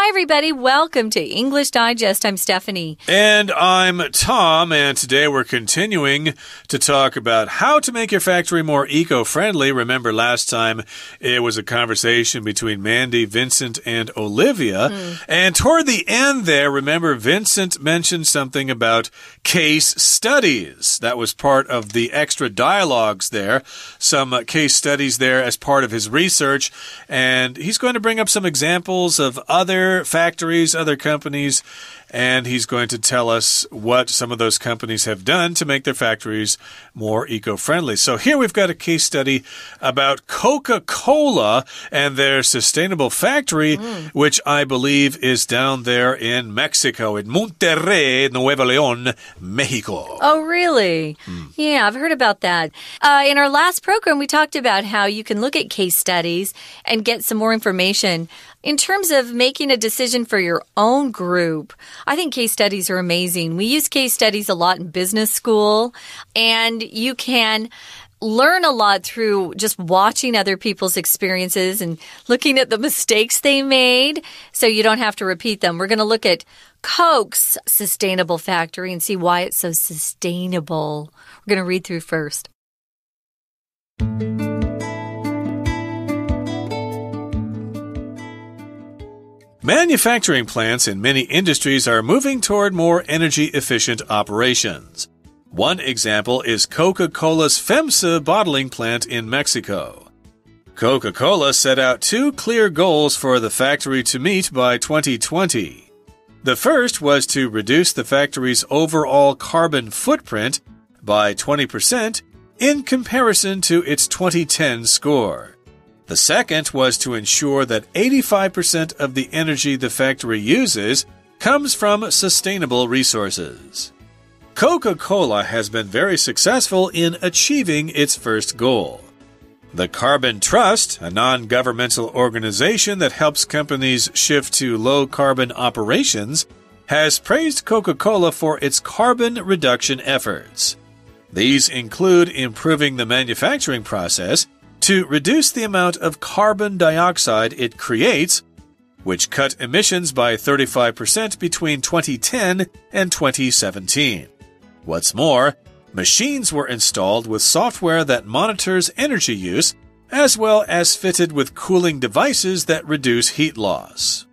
Hi, everybody. Welcome to English Digest. I'm Stephanie. And I'm Tom. And today we're continuing to talk about how to make your factory more eco friendly. Remember, last time it was a conversation between Mandy, Vincent, and Olivia. Mm. And toward the end there, remember, Vincent mentioned something about case studies. That was part of the extra dialogues there, some case studies there as part of his research. And he's going to bring up some examples of other other factories, other companies, and he's going to tell us what some of those companies have done to make their factories more eco friendly. So here we've got a case study about Coca Cola and their sustainable factory, mm. which I believe is down there in Mexico, in Monterrey, Nuevo Leon, Mexico. Oh, really? Mm. Yeah, I've heard about that. Uh, in our last program, we talked about how you can look at case studies and get some more information in terms of making a decision for your own group, I think case studies are amazing. We use case studies a lot in business school, and you can learn a lot through just watching other people's experiences and looking at the mistakes they made so you don't have to repeat them. We're going to look at Coke's sustainable factory and see why it's so sustainable. We're going to read through first. Manufacturing plants in many industries are moving toward more energy efficient operations. One example is Coca Cola's FEMSA bottling plant in Mexico. Coca Cola set out two clear goals for the factory to meet by 2020. The first was to reduce the factory's overall carbon footprint by 20% in comparison to its 2010 score. The second was to ensure that 85% of the energy the factory uses comes from sustainable resources. Coca Cola has been very successful in achieving its first goal. The Carbon Trust, a non governmental organization that helps companies shift to low carbon operations, has praised Coca Cola for its carbon reduction efforts. These include improving the manufacturing process to reduce the amount of carbon dioxide it creates, which cut emissions by 35% between 2010 and 2017. What's more, machines were installed with software that monitors energy use, as well as fitted with cooling devices that reduce heat loss.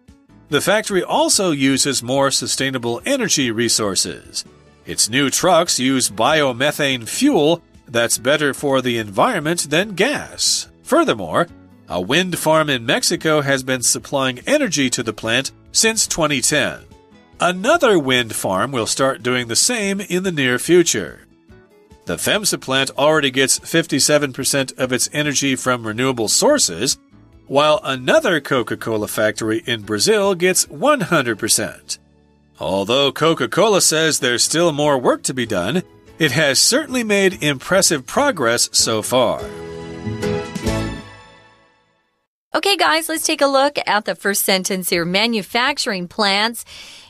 The factory also uses more sustainable energy resources. Its new trucks use biomethane fuel that's better for the environment than gas. Furthermore, a wind farm in Mexico has been supplying energy to the plant since 2010. Another wind farm will start doing the same in the near future. The FEMSA plant already gets 57% of its energy from renewable sources, while another Coca Cola factory in Brazil gets 100%. Although Coca Cola says there's still more work to be done, it has certainly made impressive progress so far. Okay, guys, let's take a look at the first sentence here. Manufacturing plants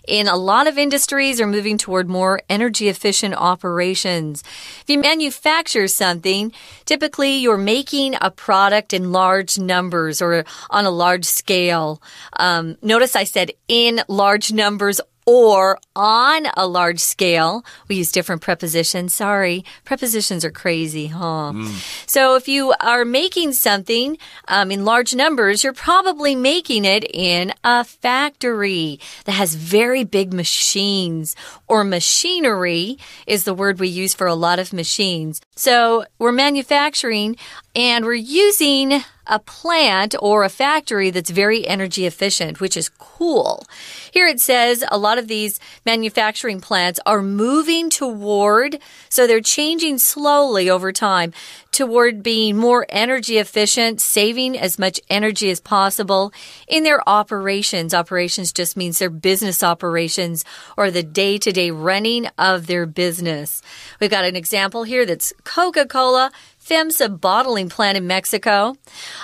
in a lot of industries are moving toward more energy efficient operations. If you manufacture something, typically you're making a product in large numbers or on a large scale. Um, notice I said in large numbers or on a large scale. We use different prepositions. Sorry, prepositions are crazy, huh? Mm. So if you are making something um, in large numbers, you're probably making it in a factory that has very big machines, or machinery is the word we use for a lot of machines. So we're manufacturing and we're using a plant or a factory that's very energy efficient, which is cool. Here it says a lot of these manufacturing plants are moving toward, so they're changing slowly over time toward being more energy efficient, saving as much energy as possible in their operations. Operations just means their business operations or the day to day running of their business. We've got an example here that's Coca Cola Femsa bottling plant in Mexico.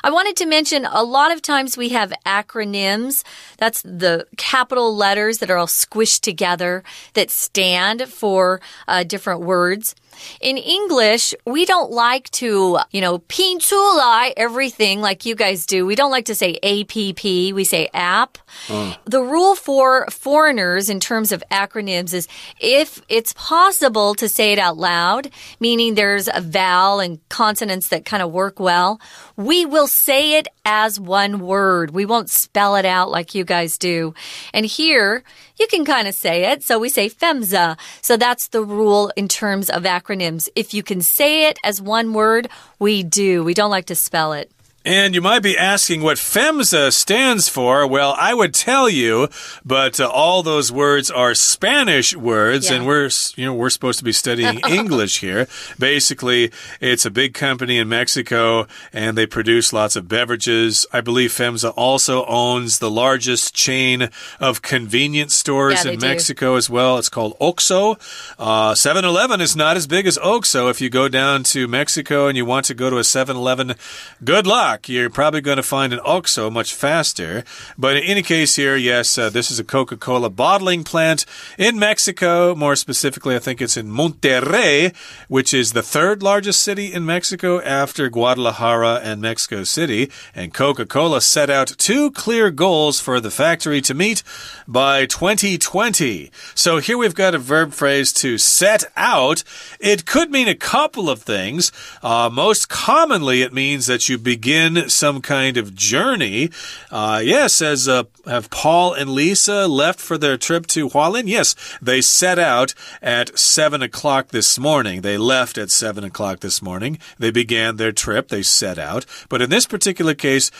I wanted to mention a lot of times we have acronyms. That's the capital letters that are all squished together that stand for uh, different words. In English, we don't like to, you know, pinchulai everything like you guys do. We don't like to say app. We say app. Mm. The rule for foreigners in terms of acronyms is if it's possible to say it out loud, meaning there's a vowel and consonants that kind of work well, we will say it as one word. We won't spell it out like you guys do. And here, you can kind of say it. So we say FEMSA. So that's the rule in terms of acronyms. If you can say it as one word, we do. We don't like to spell it. And you might be asking what FEMSA stands for. Well, I would tell you, but uh, all those words are Spanish words, yeah. and we're you know we're supposed to be studying English here. Basically, it's a big company in Mexico, and they produce lots of beverages. I believe FEMSA also owns the largest chain of convenience stores yeah, in Mexico do. as well. It's called Oxo. Uh, seven Eleven is not as big as Oxo. If you go down to Mexico and you want to go to a Seven Eleven, good luck truck, you're probably going to find an OXO much faster. But in any case, here, yes, uh, this is a Coca Cola bottling plant in Mexico. More specifically, I think it's in Monterrey, which is the third largest city in Mexico after Guadalajara and Mexico City. And Coca Cola set out two clear goals for the factory to meet by 2020. So here we've got a verb phrase to set out. It could mean a couple of things. Uh, most commonly, it means that you begin begin some kind of journey. Uh, yes, as uh, have Paul and Lisa left for their trip to Hualin? Yes, they set out at 7 o'clock this morning. They left at 7 o'clock this morning. They began their trip. They set out. But in this particular case,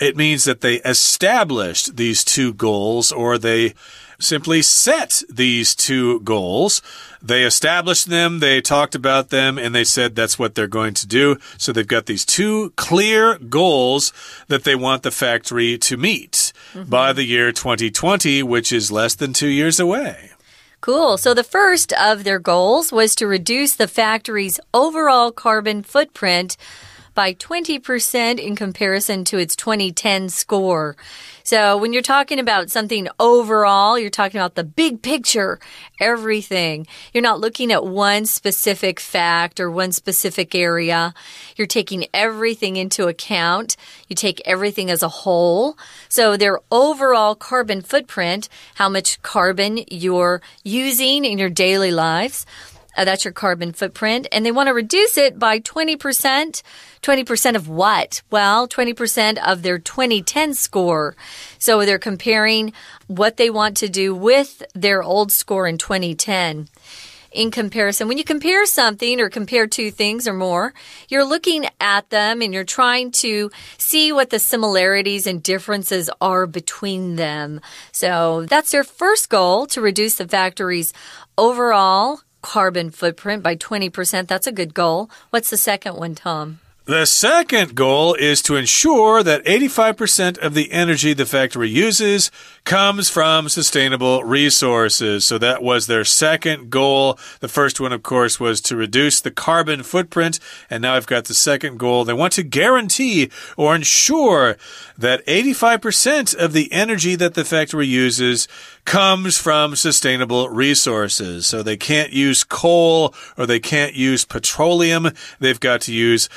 it means that they established these two goals or they simply set these two goals. They established them, they talked about them, and they said that's what they're going to do. So they've got these two clear goals that they want the factory to meet mm -hmm. by the year 2020, which is less than two years away. Cool. So the first of their goals was to reduce the factory's overall carbon footprint by 20% in comparison to its 2010 score. So when you're talking about something overall, you're talking about the big picture, everything. You're not looking at one specific fact or one specific area. You're taking everything into account. You take everything as a whole. So their overall carbon footprint, how much carbon you're using in your daily lives. Uh, that's your carbon footprint. And they want to reduce it by 20%. 20% of what? Well, 20% of their 2010 score. So they're comparing what they want to do with their old score in 2010 in comparison. When you compare something or compare two things or more, you're looking at them and you're trying to see what the similarities and differences are between them. So that's their first goal to reduce the factory's overall carbon footprint by 20%. That's a good goal. What's the second one, Tom? The second goal is to ensure that 85% of the energy the factory uses comes from sustainable resources. So that was their second goal. The first one, of course, was to reduce the carbon footprint. And now I've got the second goal. They want to guarantee or ensure that 85% of the energy that the factory uses comes from sustainable resources. So they can't use coal or they can't use petroleum. They've got to use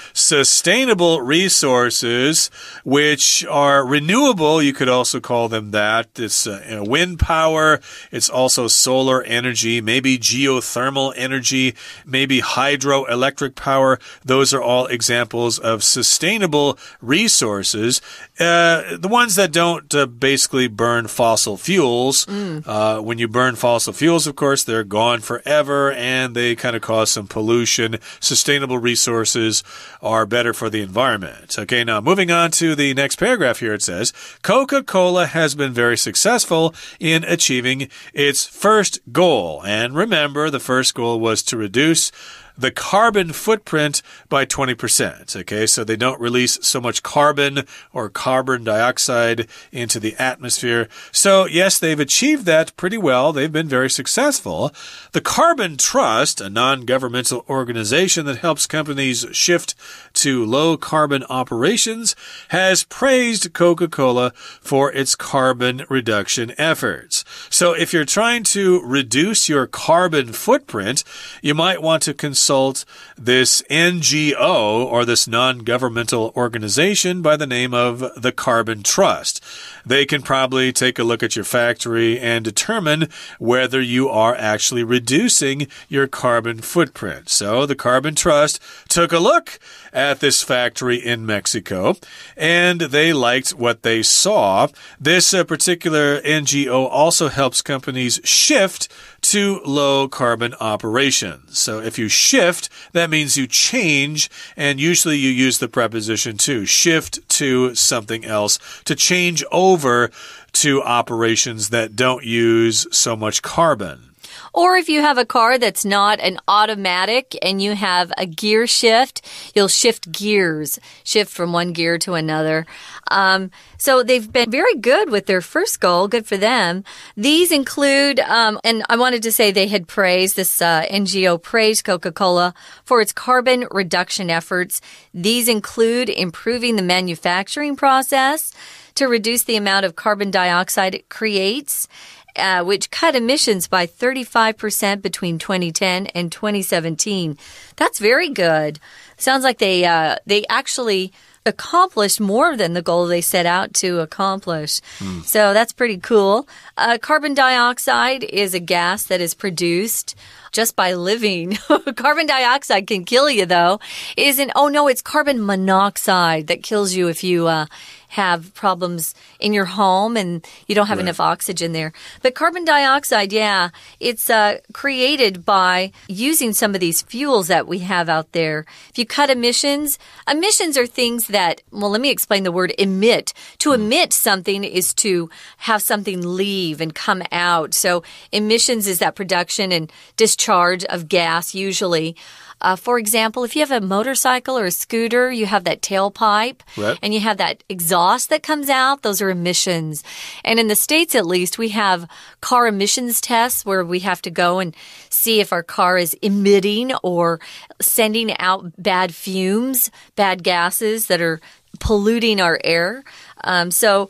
sustainable resources, which are renewable. You could also call them that. It's uh, uh, wind power. It's also solar energy, maybe geothermal energy, maybe hydroelectric power. Those are all examples of sustainable resources. Uh, the ones that don't uh, basically burn fossil fuels. Mm. Uh, when you burn fossil fuels, of course, they're gone forever and they kind of cause some pollution. Sustainable resources are better for the environment. Okay, now moving on to the next paragraph here, it says Coca Cola has been very successful in achieving its first goal. And remember, the first goal was to reduce the carbon footprint by 20%. Okay, so they don't release so much carbon or carbon dioxide into the atmosphere. So, yes, they've achieved that pretty well. They've been very successful. The Carbon Trust, a non governmental organization that helps companies shift to low carbon operations has praised Coca Cola for its carbon reduction efforts. So if you're trying to reduce your carbon footprint, you might want to consult this NGO or this non governmental organization by the name of the Carbon Trust. They can probably take a look at your factory and determine whether you are actually reducing your carbon footprint. So the Carbon Trust took a look at this factory in Mexico, and they liked what they saw. This uh, particular NGO also helps companies shift to low carbon operations. So if you shift, that means you change, and usually you use the preposition to shift to something else to change over to operations that don't use so much carbon. Or if you have a car that's not an automatic and you have a gear shift, you'll shift gears, shift from one gear to another. Um, so they've been very good with their first goal. Good for them. These include, um, and I wanted to say they had praised this uh, NGO praised Coca Cola for its carbon reduction efforts. These include improving the manufacturing process to reduce the amount of carbon dioxide it creates uh, which cut emissions by 35% between 2010 and 2017. That's very good. Sounds like they uh, they actually accomplished more than the goal they set out to accomplish. Mm. So that's pretty cool. Uh, carbon dioxide is a gas that is produced just by living. carbon dioxide can kill you, though. Isn't? Oh no, it's carbon monoxide that kills you if you uh, have problems in your home and you don't have right. enough oxygen there. But carbon dioxide, yeah, it's uh, created by using some of these fuels that we have out there. If you cut emissions, emissions are things that, well, let me explain the word emit. To hmm. emit something is to have something leave and come out. So emissions is that production and discharge of gas usually. Uh, for example, if you have a motorcycle or a scooter, you have that tailpipe right. and you have that exhaust that comes out. Those are emissions. And in the States, at least, we have car emissions tests where we have to go and see if our car is emitting or sending out bad fumes, bad gases that are polluting our air. Um, so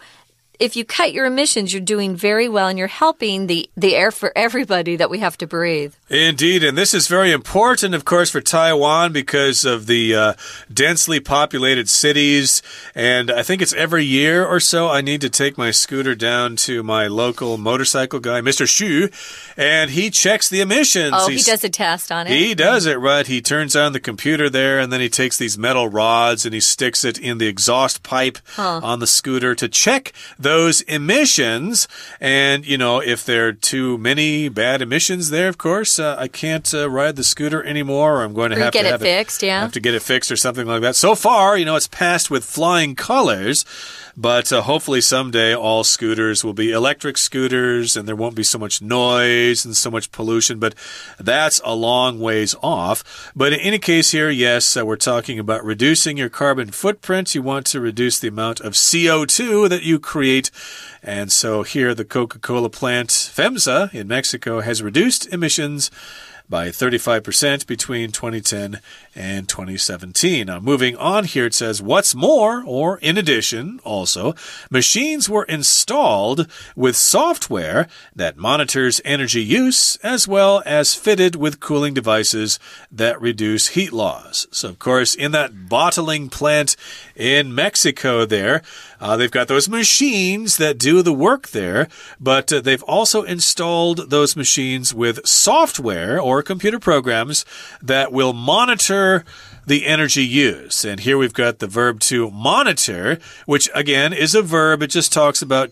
if you cut your emissions, you're doing very well and you're helping the, the air for everybody that we have to breathe. Indeed. And this is very important, of course, for Taiwan because of the uh, densely populated cities. And I think it's every year or so I need to take my scooter down to my local motorcycle guy, Mr. Xu, and he checks the emissions. Oh, He's, he does a test on it. He does it, right? He turns on the computer there and then he takes these metal rods and he sticks it in the exhaust pipe huh. on the scooter to check the those emissions. And, you know, if there are too many bad emissions there, of course, uh, I can't uh, ride the scooter anymore. I'm going to or have get to have it have fixed, it, yeah. have to get it fixed or something like that. So far, you know, it's passed with flying colors. But uh, hopefully someday all scooters will be electric scooters and there won't be so much noise and so much pollution. But that's a long ways off. But in any case, here, yes, uh, we're talking about reducing your carbon footprint. You want to reduce the amount of CO2 that you create. And so here, the Coca Cola plant FEMSA in Mexico has reduced emissions by 35% between 2010 and 2017. Now, moving on here, it says, What's more, or in addition, also, machines were installed with software that monitors energy use as well as fitted with cooling devices that reduce heat loss. So, of course, in that bottling plant in Mexico there. Uh, they've got those machines that do the work there, but uh, they've also installed those machines with software or computer programs that will monitor the energy use. And here we've got the verb to monitor, which again is a verb. It just talks about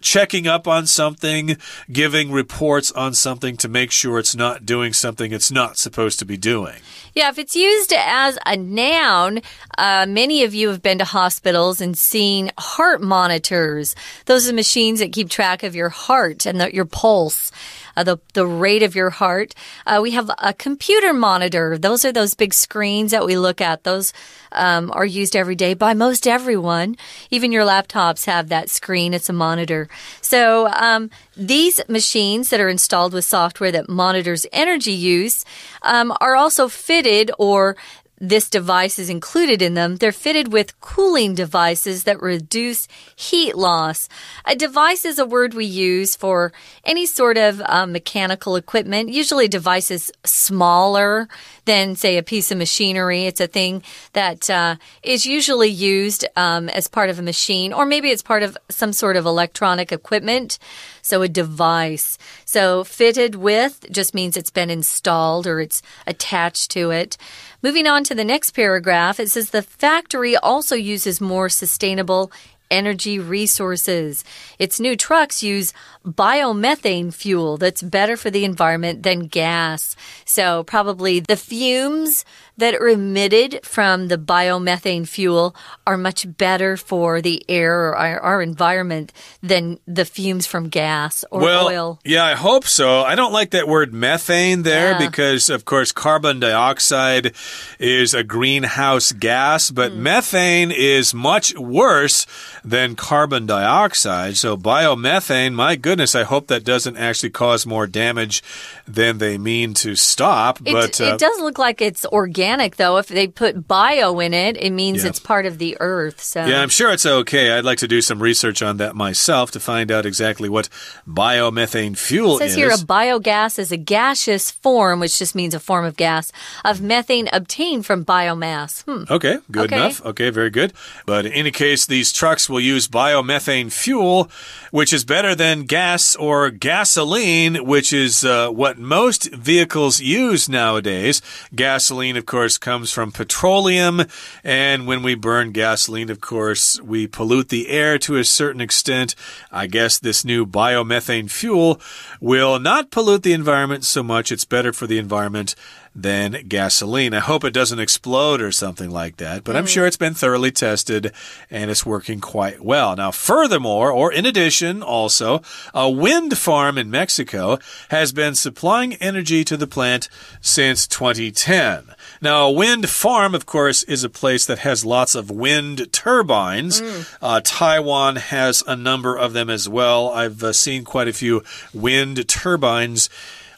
checking up on something, giving reports on something to make sure it's not doing something it's not supposed to be doing. Yeah, if it's used as a noun, uh, many of you have been to hospitals and seen heart monitors. Those are machines that keep track of your heart and the, your pulse uh, the, the rate of your heart. Uh, we have a computer monitor. Those are those big screens that we look at. Those um, are used every day by most everyone. Even your laptops have that screen. It's a monitor. So um, these machines that are installed with software that monitors energy use um, are also fitted or this device is included in them, they're fitted with cooling devices that reduce heat loss. A device is a word we use for any sort of uh, mechanical equipment, usually devices smaller than, say, a piece of machinery. It's a thing that uh, is usually used um, as part of a machine, or maybe it's part of some sort of electronic equipment. So, a device. So, fitted with just means it's been installed or it's attached to it. Moving on to the next paragraph, it says the factory also uses more sustainable energy resources. Its new trucks use biomethane fuel that's better for the environment than gas. So, probably the fumes that are emitted from the biomethane fuel are much better for the air or our, our environment than the fumes from gas or well, oil. Yeah, I hope so. I don't like that word methane there yeah. because, of course, carbon dioxide is a greenhouse gas, but mm. methane is much worse than carbon dioxide. So, biomethane, my goodness, I hope that doesn't actually cause more damage than they mean to stop. but it uh, does look like it's organic organic, though. If they put bio in it, it means yeah. it's part of the earth. So yeah, I'm sure it's okay. I'd like to do some research on that myself to find out exactly what biomethane fuel it says is. here a biogas is a gaseous form, which just means a form of gas of methane obtained from biomass. Hmm. Okay, good okay. enough. Okay, very good. But in any case, these trucks will use biomethane fuel, which is better than gas or gasoline, which is uh, what most vehicles use nowadays. Gasoline, of course, comes from petroleum. And when we burn gasoline, of course, we pollute the air to a certain extent. I guess this new biomethane fuel will not pollute the environment so much. It's better for the environment than gasoline. I hope it doesn't explode or something like that, but mm. I'm sure it's been thoroughly tested and it's working quite well. Now, furthermore, or in addition, also, a wind farm in Mexico has been supplying energy to the plant since 2010. Now, a wind farm, of course, is a place that has lots of wind turbines. Mm. Uh, Taiwan has a number of them as well. I've uh, seen quite a few wind turbines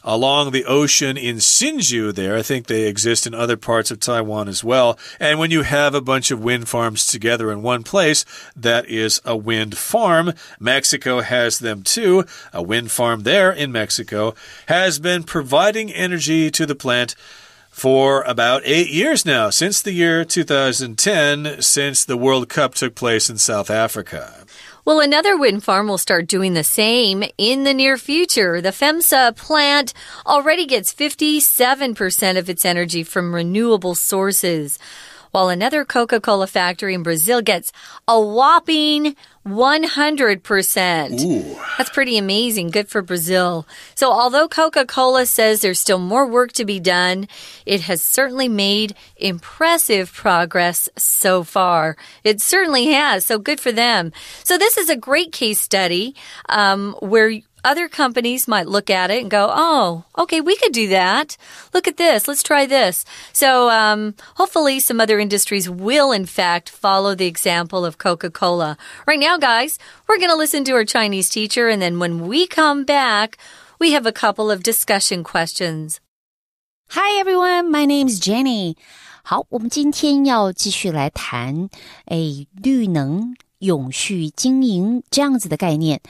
along the ocean in Sinju there. I think they exist in other parts of Taiwan as well. And when you have a bunch of wind farms together in one place, that is a wind farm. Mexico has them too. A wind farm there in Mexico has been providing energy to the plant for about eight years now, since the year 2010, since the World Cup took place in South Africa. Well, another wind farm will start doing the same in the near future. The FEMSA plant already gets 57% of its energy from renewable sources while another Coca Cola factory in Brazil gets a whopping 100%. Ooh. That's pretty amazing. Good for Brazil. So, although Coca Cola says there's still more work to be done, it has certainly made impressive progress so far. It certainly has. So, good for them. So, this is a great case study um, where other companies might look at it and go, oh, okay, we could do that. Look at this. Let's try this. So um, hopefully, some other industries will, in fact, follow the example of Coca Cola. Right now, guys, we're going to listen to our Chinese teacher, and then when we come back, we have a couple of discussion questions. Hi, everyone. My name is Jenny. 好，我们今天要继续来谈，哎，绿能永续经营这样子的概念，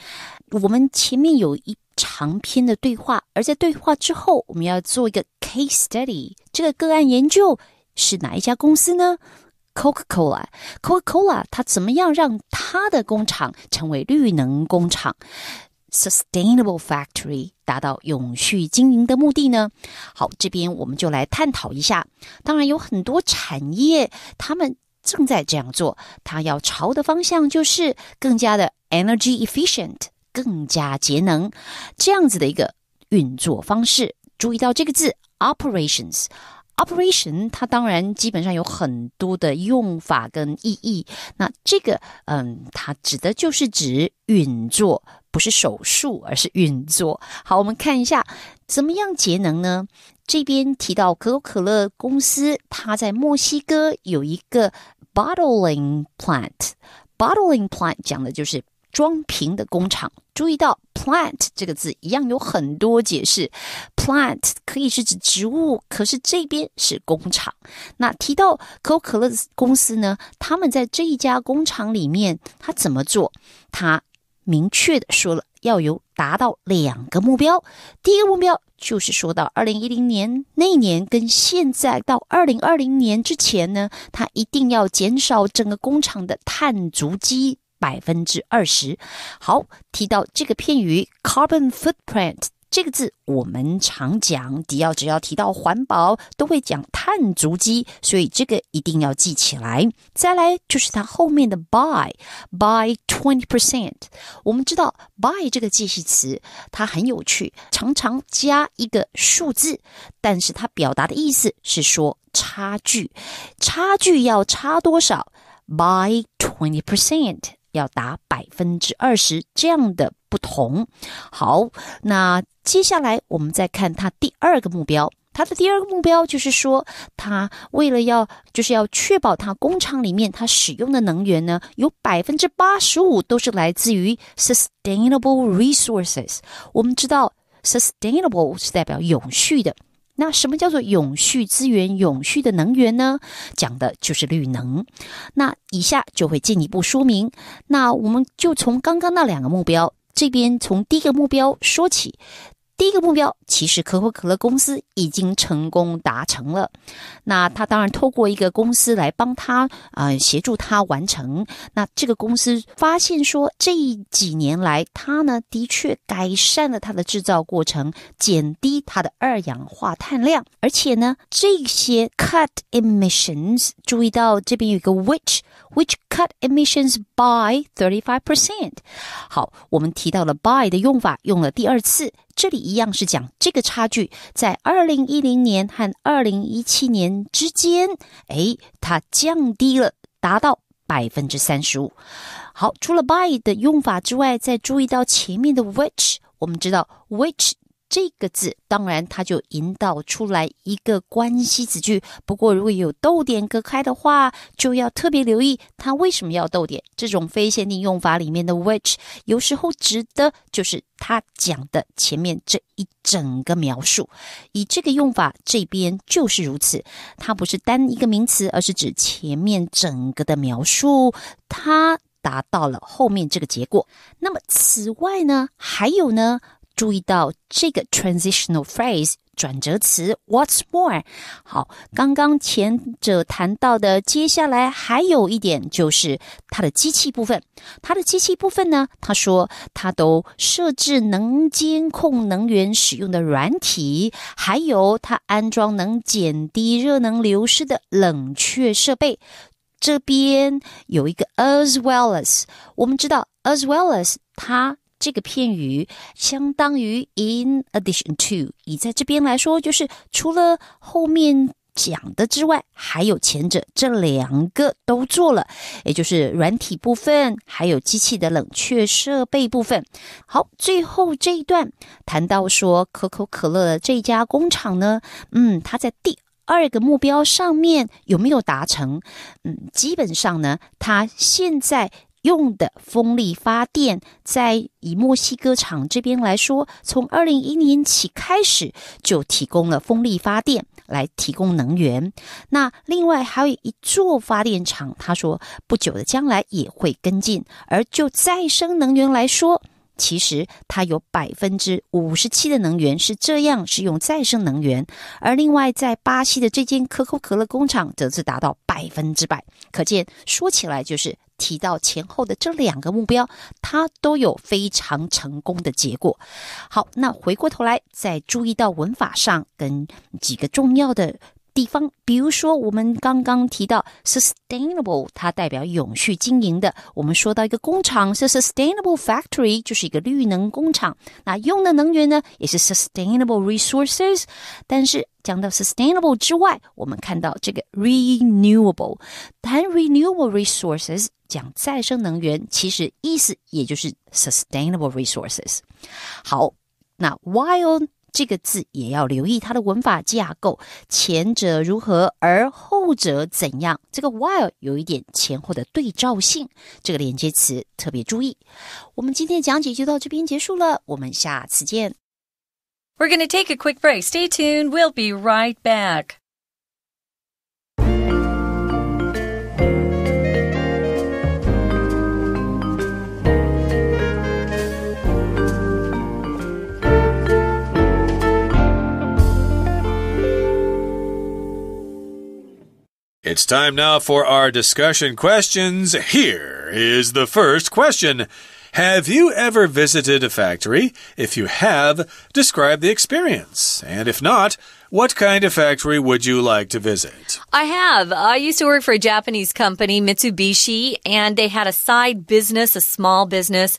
我们前面有一长篇的对话，而在对话之后，我们要做一个 case study，这个个案研究是哪一家公司呢？Coca Cola，Coca Cola，它怎么样让它的工厂成为绿能工厂 （sustainable factory），达到永续经营的目的呢？好，这边我们就来探讨一下。当然，有很多产业，他们。正在这样做，它要朝的方向就是更加的 energy efficient，更加节能，这样子的一个运作方式。注意到这个字 operations。Operation，它当然基本上有很多的用法跟意义。那这个，嗯，它指的就是指运作，不是手术，而是运作。好，我们看一下怎么样节能呢？这边提到可口可乐公司，它在墨西哥有一个 bottling plant。bottling plant 讲的就是。装瓶的工厂，注意到 plant 这个字一样有很多解释。plant 可以是指植物，可是这边是工厂。那提到可口可乐公司呢？他们在这一家工厂里面，他怎么做？他明确的说了，要有达到两个目标。第一个目标就是说到二零一零年那年跟现在到二零二零年之前呢，他一定要减少整个工厂的碳足迹。百分之二十。好，提到这个片语 “carbon footprint” 这个字，我们常讲，迪奥只要提到环保，都会讲碳足迹，所以这个一定要记起来。再来就是它后面的 “by by twenty percent”。我们知道 “by” 这个介系词，它很有趣，常常加一个数字，但是它表达的意思是说差距，差距要差多少？by twenty percent。要达百分之二十这样的不同。好，那接下来我们再看它第二个目标。它的第二个目标就是说，它为了要就是要确保它工厂里面它使用的能源呢，有百分之八十五都是来自于 sustainable resources。我们知道 sustainable 是代表永续的。那什么叫做永续资源、永续的能源呢？讲的就是绿能。那以下就会进一步说明。那我们就从刚刚那两个目标这边，从第一个目标说起。第一个目标，其实可口可乐公司已经成功达成了。那他当然透过一个公司来帮他，呃，协助他完成。那这个公司发现说，这几年来，他呢的确改善了他的制造过程，减低他的二氧化碳量。而且呢，这些 cut emissions，注意到这边有一个 which，which cut emissions by thirty five percent。好，我们提到了 by 的用法，用了第二次。这里一样是讲这个差距在二零一零年和二零一七年之间，哎，它降低了，达到百分之三十五。好，除了 by 的用法之外，再注意到前面的 which，我们知道 which。这个字，当然它就引导出来一个关系词句。不过如果有逗点隔开的话，就要特别留意它为什么要逗点。这种非限定用法里面的 which，有时候指的就是它讲的前面这一整个描述。以这个用法，这边就是如此。它不是单一个名词，而是指前面整个的描述，它达到了后面这个结果。那么此外呢，还有呢？注意到这个 transitional phrase 转折词。What's more，好，刚刚前者谈到的，接下来还有一点就是它的机器部分。它的机器部分呢，他说他都设置能监控能源使用的软体，还有他安装能减低热能流失的冷却设备。这边有一个 as well as，我们知道 as well as 它。这个片语相当于 in addition to，以在这边来说，就是除了后面讲的之外，还有前者，这两个都做了，也就是软体部分，还有机器的冷却设备部分。好，最后这一段谈到说，可口可乐的这家工厂呢，嗯，它在第二个目标上面有没有达成？嗯，基本上呢，它现在。用的风力发电，在以墨西哥厂这边来说，从二零一年起开始就提供了风力发电来提供能源。那另外还有一座发电厂，他说不久的将来也会跟进。而就再生能源来说，其实它有百分之五十七的能源是这样是用再生能源，而另外在巴西的这间可口可乐工厂则是达到百分之百。可见说起来就是。提到前后的这两个目标，他都有非常成功的结果。好，那回过头来再注意到文法上跟几个重要的。地方，比如说我们刚刚提到 sustainable，它代表永续经营的。我们说到一个工厂是 sustainable factory，就是一个绿能工厂。那用的能源呢，也是 sustainable resources。但是讲到 sustainable 之外，我们看到这个 renewable，谈 renewable resources，讲再生能源，其实意思也就是 sustainable resources。好，那 while。这个字也要留意它的文法架构，前者如何，而后者怎样？这个 while 有一点前后的对照性，这个连接词特别注意。我们今天讲解就到这边结束了，我们下次见。We're gonna take a quick break. Stay tuned. We'll be right back. It's time now for our discussion questions. Here is the first question. Have you ever visited a factory? If you have, describe the experience. And if not, what kind of factory would you like to visit? I have. I used to work for a Japanese company, Mitsubishi, and they had a side business, a small business,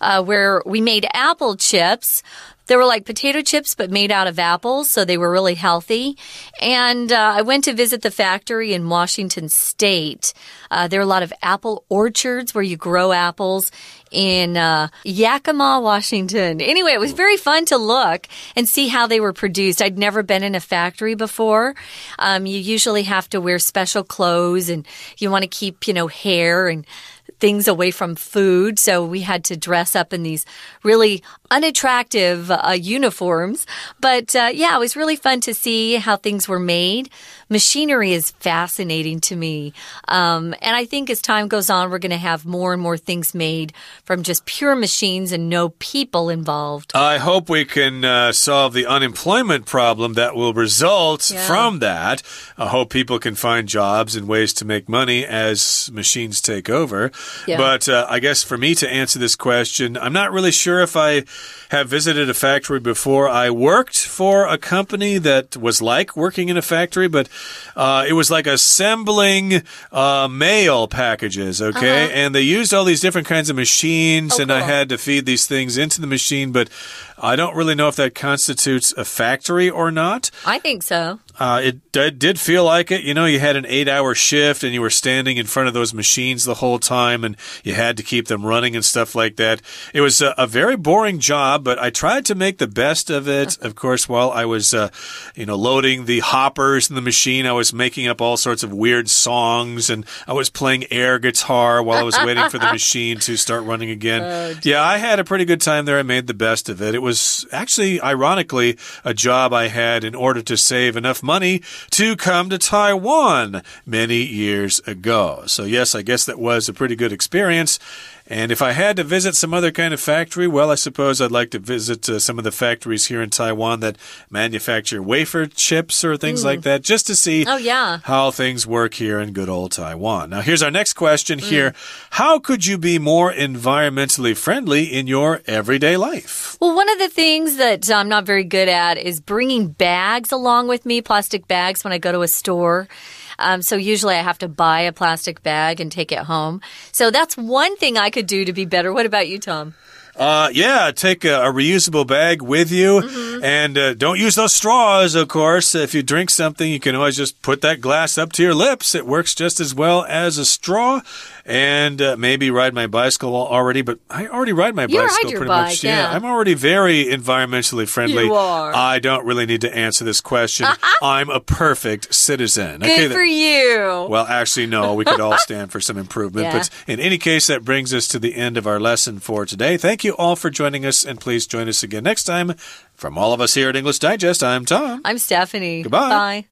uh, where we made apple chips they were like potato chips, but made out of apples, so they were really healthy. And uh, I went to visit the factory in Washington State. Uh, there are a lot of apple orchards where you grow apples in uh, Yakima, Washington. Anyway, it was very fun to look and see how they were produced. I'd never been in a factory before. Um, you usually have to wear special clothes and you want to keep, you know, hair and things away from food. So we had to dress up in these really unattractive uh, uniforms. But uh, yeah, it was really fun to see how things were made. Machinery is fascinating to me. Um, and I think as time goes on, we're going to have more and more things made from just pure machines and no people involved. I hope we can uh, solve the unemployment problem that will result yeah. from that. I hope people can find jobs and ways to make money as machines take over. But uh, I guess for me to answer this question, I'm not really sure if I have visited a factory before. I worked for a company that was like working in a factory, but uh, it was like assembling uh, mail packages, okay? -huh. And they used all these different kinds of machines, oh, and cool. I had to feed these things into the machine, but I don't really know if that constitutes a factory or not. I think so. Uh, it, did feel like it. You know, you had an eight hour shift and you were standing in front of those machines the whole time and you had to keep them running and stuff like that. It was a, a very boring job, but I tried to make the best of it. of course, while I was, uh, you know, loading the hoppers in the machine, I was making up all sorts of weird songs and I was playing air guitar while I was waiting for the machine to start running again. Oh, yeah, I had a pretty good time there. I made the best of it. It was actually, ironically, a job I had in order to save enough money to come to Taiwan many years ago. So, yes, I guess that was a pretty good experience. And if I had to visit some other kind of factory, well, I suppose I'd like to visit uh, some of the factories here in Taiwan that manufacture wafer chips or things mm. like hmm. that, just to see oh, yeah. how things work here in good old Taiwan. Now, here's our next question mm. here How could you be more environmentally friendly in your everyday life? Well, one of the things that I'm not very good at is bringing bags along with me, plastic bags, when I go to a store. Um, so usually I have to buy a plastic bag and take it home. So that's one thing I could do to be better. What about you, Tom? Uh, yeah, take a, a, reusable bag with you, mm -hmm. and uh, don't use those straws. Of course, if you drink something, you can always just put that glass up to your lips. It works just as well as a straw. And uh, maybe ride my bicycle already, but I already ride my you bicycle ride pretty bike, much. Yeah. yeah. I'm already very environmentally friendly. You are. I don't really need to answer this question. I'm a perfect citizen. Good okay, for you. Well, actually, no. We could all stand for some improvement, yeah. but in any case, that brings us to the end of our lesson for today. Thank you you all for joining us, and please join us again next time. From all of us here at English Digest, I'm Tom. I'm Stephanie. Goodbye. Bye.